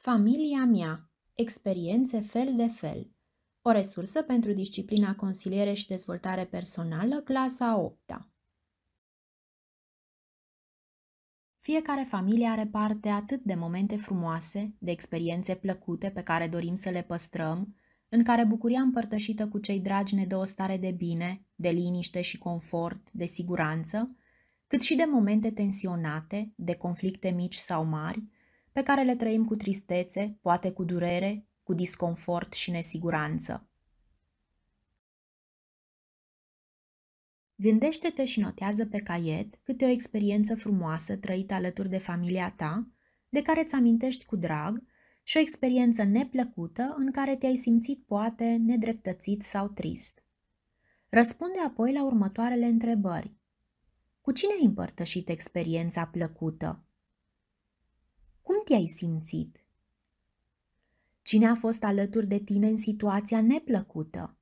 Familia mea. Experiențe fel de fel. O resursă pentru disciplina consiliere și dezvoltare personală, clasa 8 -a. Fiecare familie are parte atât de momente frumoase, de experiențe plăcute pe care dorim să le păstrăm, în care bucuria împărtășită cu cei dragi ne dă o stare de bine, de liniște și confort, de siguranță, cât și de momente tensionate, de conflicte mici sau mari, pe care le trăim cu tristețe, poate cu durere, cu disconfort și nesiguranță. Gândește-te și notează pe caiet câte o experiență frumoasă trăită alături de familia ta, de care îți amintești cu drag, și o experiență neplăcută în care te-ai simțit poate nedreptățit sau trist. Răspunde apoi la următoarele întrebări. Cu cine ai împărtășit experiența plăcută? Cum te-ai simțit? Cine a fost alături de tine în situația neplăcută?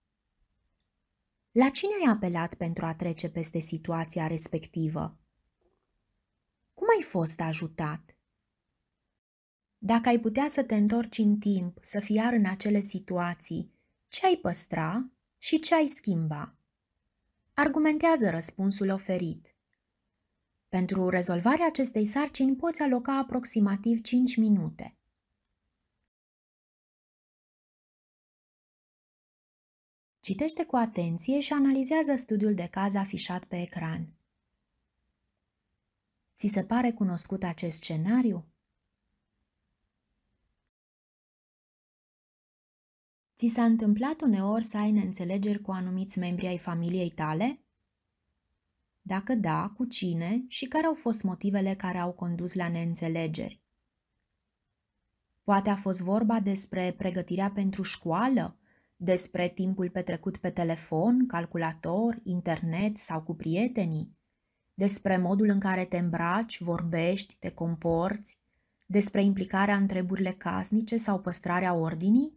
La cine ai apelat pentru a trece peste situația respectivă? Cum ai fost ajutat? Dacă ai putea să te întorci în timp, să fii iar în acele situații, ce ai păstra și ce ai schimba? Argumentează răspunsul oferit. Pentru rezolvarea acestei sarcini poți aloca aproximativ 5 minute. Citește cu atenție și analizează studiul de caz afișat pe ecran. Ți se pare cunoscut acest scenariu? Ți s-a întâmplat uneori să ai neînțelegeri cu anumiți membri ai familiei tale? Dacă da, cu cine și care au fost motivele care au condus la neînțelegeri? Poate a fost vorba despre pregătirea pentru școală, despre timpul petrecut pe telefon, calculator, internet sau cu prietenii, despre modul în care te îmbraci, vorbești, te comporți, despre implicarea în treburile casnice sau păstrarea ordinii?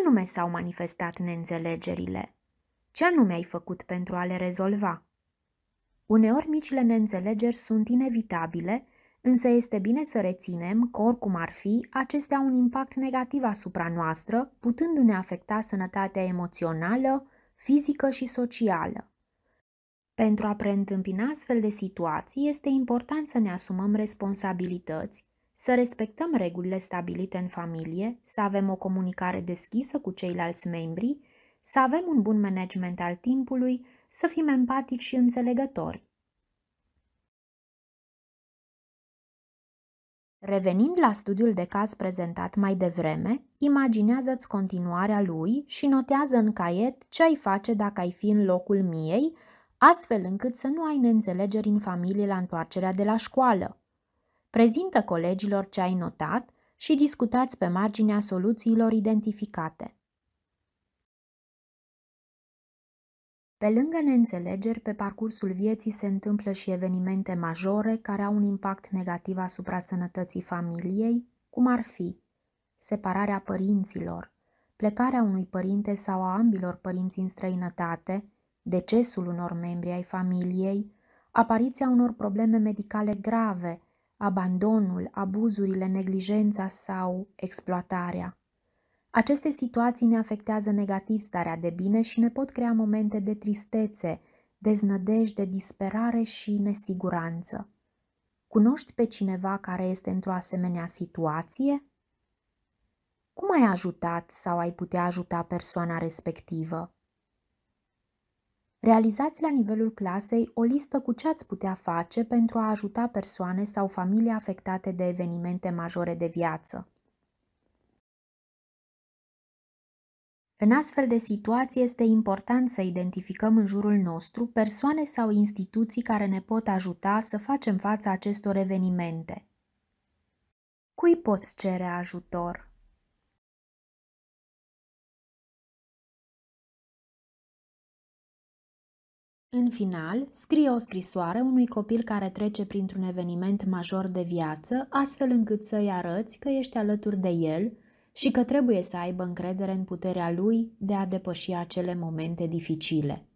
anume s-au manifestat neînțelegerile? Ce anume ai făcut pentru a le rezolva? Uneori micile neînțelegeri sunt inevitabile, însă este bine să reținem că, oricum ar fi, acestea au un impact negativ asupra noastră, putându-ne afecta sănătatea emoțională, fizică și socială. Pentru a preîntâmpina astfel de situații, este important să ne asumăm responsabilități, să respectăm regulile stabilite în familie, să avem o comunicare deschisă cu ceilalți membri, să avem un bun management al timpului, să fim empatici și înțelegători. Revenind la studiul de caz prezentat mai devreme, imaginează-ți continuarea lui și notează în caiet ce ai face dacă ai fi în locul miei, astfel încât să nu ai neînțelegeri în familie la întoarcerea de la școală. Prezintă colegilor ce ai notat și discutați pe marginea soluțiilor identificate. Pe lângă neînțelegeri, pe parcursul vieții se întâmplă și evenimente majore care au un impact negativ asupra sănătății familiei, cum ar fi separarea părinților, plecarea unui părinte sau a ambilor părinți în străinătate, decesul unor membri ai familiei, apariția unor probleme medicale grave abandonul, abuzurile, neglijența sau exploatarea. Aceste situații ne afectează negativ starea de bine și ne pot crea momente de tristețe, deznădejde, disperare și nesiguranță. Cunoști pe cineva care este într-o asemenea situație? Cum ai ajutat sau ai putea ajuta persoana respectivă? Realizați la nivelul clasei o listă cu ce ați putea face pentru a ajuta persoane sau familii afectate de evenimente majore de viață. În astfel de situații este important să identificăm în jurul nostru persoane sau instituții care ne pot ajuta să facem fața acestor evenimente. Cui poți cere ajutor? În final, scrie o scrisoare unui copil care trece printr-un eveniment major de viață, astfel încât să-i arăți că ești alături de el și că trebuie să aibă încredere în puterea lui de a depăși acele momente dificile.